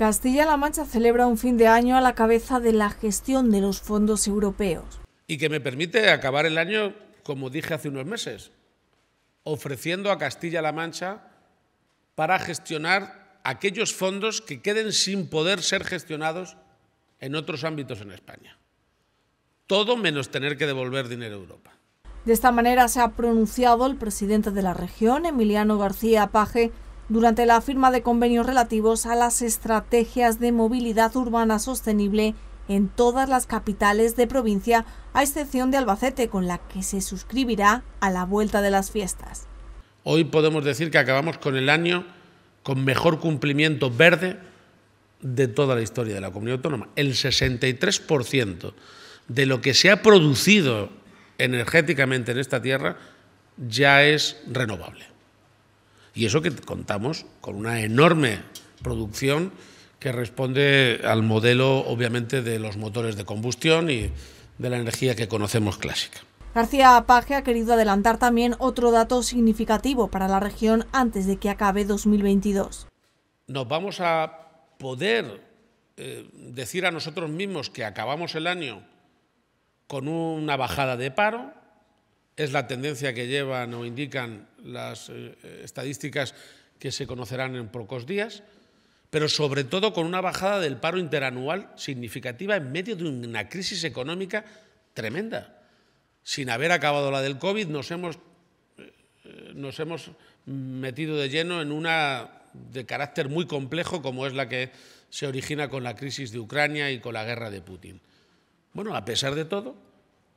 Castilla-La Mancha celebra un fin de año a la cabeza de la gestión de los fondos europeos. Y que me permite acabar el año, como dije hace unos meses, ofreciendo a Castilla-La Mancha para gestionar aquellos fondos que queden sin poder ser gestionados en otros ámbitos en España. Todo menos tener que devolver dinero a Europa. De esta manera se ha pronunciado el presidente de la región, Emiliano García Paje, durante la firma de convenios relativos a las estrategias de movilidad urbana sostenible en todas las capitales de provincia, a excepción de Albacete, con la que se suscribirá a la vuelta de las fiestas. Hoy podemos decir que acabamos con el año con mejor cumplimiento verde de toda la historia de la comunidad autónoma. El 63% de lo que se ha producido energéticamente en esta tierra ya es renovable. Y eso que contamos con una enorme producción que responde al modelo, obviamente, de los motores de combustión y de la energía que conocemos clásica. García Paje ha querido adelantar también otro dato significativo para la región antes de que acabe 2022. Nos vamos a poder eh, decir a nosotros mismos que acabamos el año con una bajada de paro, es la tendencia que llevan o indican las eh, eh, estadísticas que se conocerán en pocos días, pero sobre todo con una bajada del paro interanual significativa en medio de una crisis económica tremenda. Sin haber acabado la del COVID, nos hemos, eh, nos hemos metido de lleno en una de carácter muy complejo como es la que se origina con la crisis de Ucrania y con la guerra de Putin. Bueno, a pesar de todo,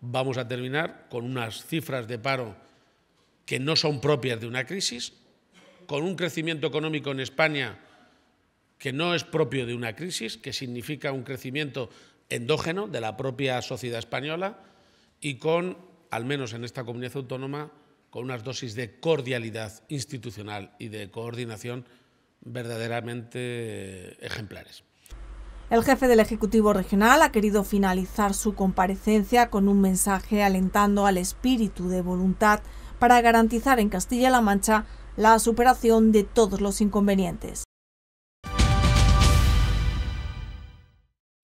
vamos a terminar con unas cifras de paro que no son propias de una crisis, con un crecimiento económico en España que no es propio de una crisis, que significa un crecimiento endógeno de la propia sociedad española y con, al menos en esta comunidad autónoma, con unas dosis de cordialidad institucional y de coordinación verdaderamente ejemplares. El jefe del Ejecutivo Regional ha querido finalizar su comparecencia con un mensaje alentando al espíritu de voluntad para garantizar en Castilla-La Mancha la superación de todos los inconvenientes.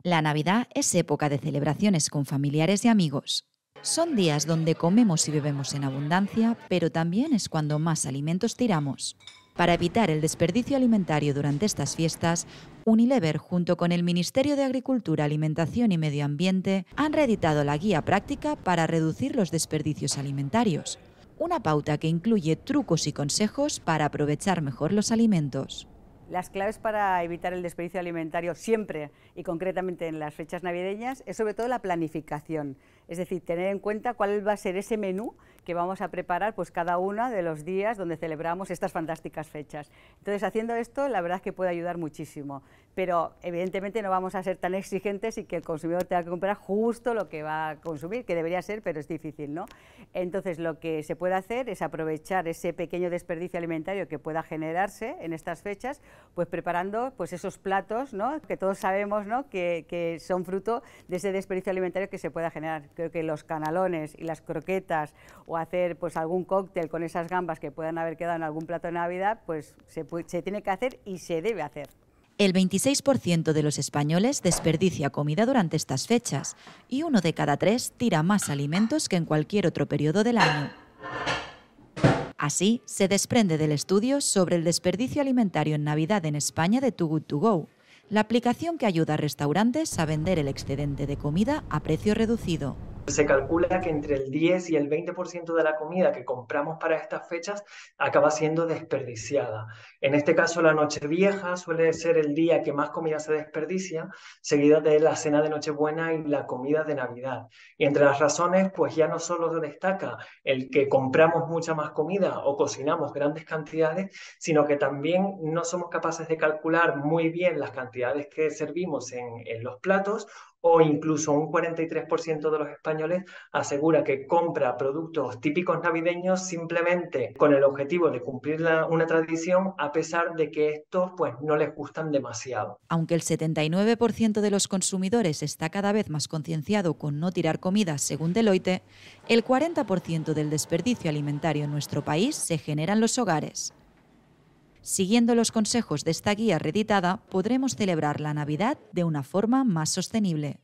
La Navidad es época de celebraciones con familiares y amigos. Son días donde comemos y bebemos en abundancia, pero también es cuando más alimentos tiramos. Para evitar el desperdicio alimentario durante estas fiestas, Unilever, junto con el Ministerio de Agricultura, Alimentación y Medio Ambiente, han reeditado la guía práctica para reducir los desperdicios alimentarios, una pauta que incluye trucos y consejos para aprovechar mejor los alimentos. Las claves para evitar el desperdicio alimentario siempre y concretamente en las fechas navideñas es sobre todo la planificación, es decir, tener en cuenta cuál va a ser ese menú vamos a preparar pues cada uno de los días donde celebramos estas fantásticas fechas. Entonces, haciendo esto, la verdad es que puede ayudar muchísimo, pero evidentemente no vamos a ser tan exigentes y que el consumidor tenga que comprar justo lo que va a consumir, que debería ser, pero es difícil, ¿no? Entonces, lo que se puede hacer es aprovechar ese pequeño desperdicio alimentario que pueda generarse en estas fechas, pues preparando pues esos platos, Que todos sabemos, ¿no? Que, que son fruto de ese desperdicio alimentario que se pueda generar. Creo que los canalones y las croquetas o hacer pues algún cóctel con esas gambas que puedan haber quedado en algún plato de Navidad, pues se, se tiene que hacer y se debe hacer. El 26% de los españoles desperdicia comida durante estas fechas y uno de cada tres tira más alimentos que en cualquier otro periodo del año. Así se desprende del estudio sobre el desperdicio alimentario en Navidad en España de Too Good To Go, la aplicación que ayuda a restaurantes a vender el excedente de comida a precio reducido se calcula que entre el 10 y el 20% de la comida que compramos para estas fechas acaba siendo desperdiciada. En este caso, la noche vieja suele ser el día que más comida se desperdicia, seguida de la cena de Nochebuena y la comida de Navidad. Y entre las razones, pues ya no solo destaca el que compramos mucha más comida o cocinamos grandes cantidades, sino que también no somos capaces de calcular muy bien las cantidades que servimos en los platos o incluso un 43% de los españoles asegura que compra productos típicos navideños simplemente con el objetivo de cumplir una tradición a pesar de que estos pues no les gustan demasiado. Aunque el 79% de los consumidores está cada vez más concienciado con no tirar comida, según Deloitte, el 40% del desperdicio alimentario en nuestro país se genera en los hogares. Siguiendo los consejos de esta guía reeditada, podremos celebrar la Navidad de una forma más sostenible.